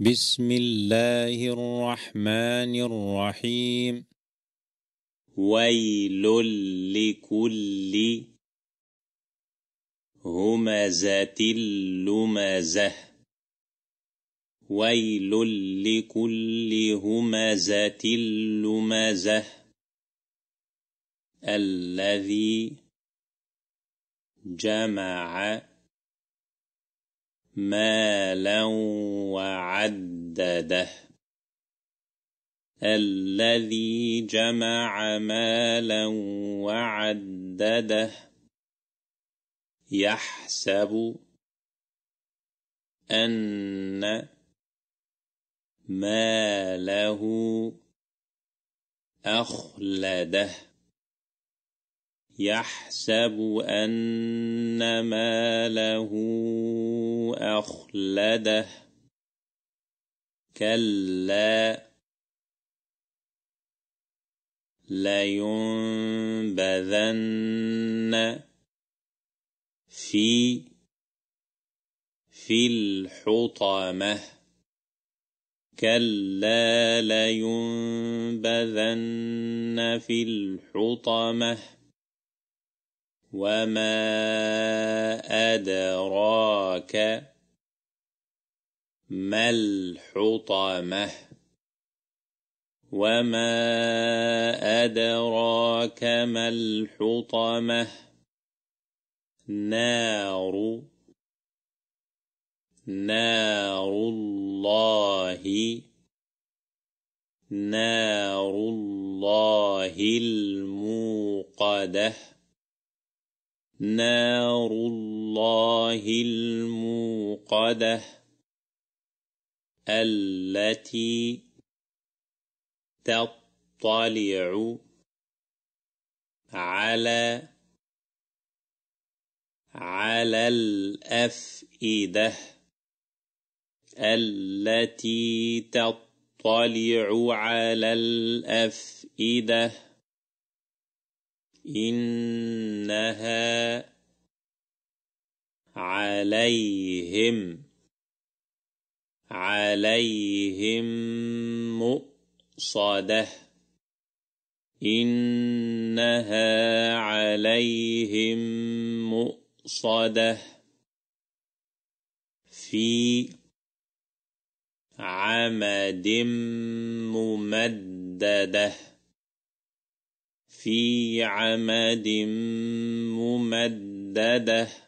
بسم الله الرحمن الرحيم ويل لكل همزة لمزة ويل لكل همزة لمزة الذي جمع مالا وعدده الذي جمع مالا وعدده يحسب أن ماله أخلده يحسب أن ماله أخلده كلا لينبذن في في الحطمة كلا لينبذن في الحطمه وما أدراك ما الحطمة وما أدراك ما الحطمة نار نار الله نار الله الموقده نار الله الموقدة التي تطلع على على الأفئدة التي تطلع على الأفئدة إنها عليهم عليهم مؤصده إنها عليهم مؤصده في عمد ممدده في عمد ممدده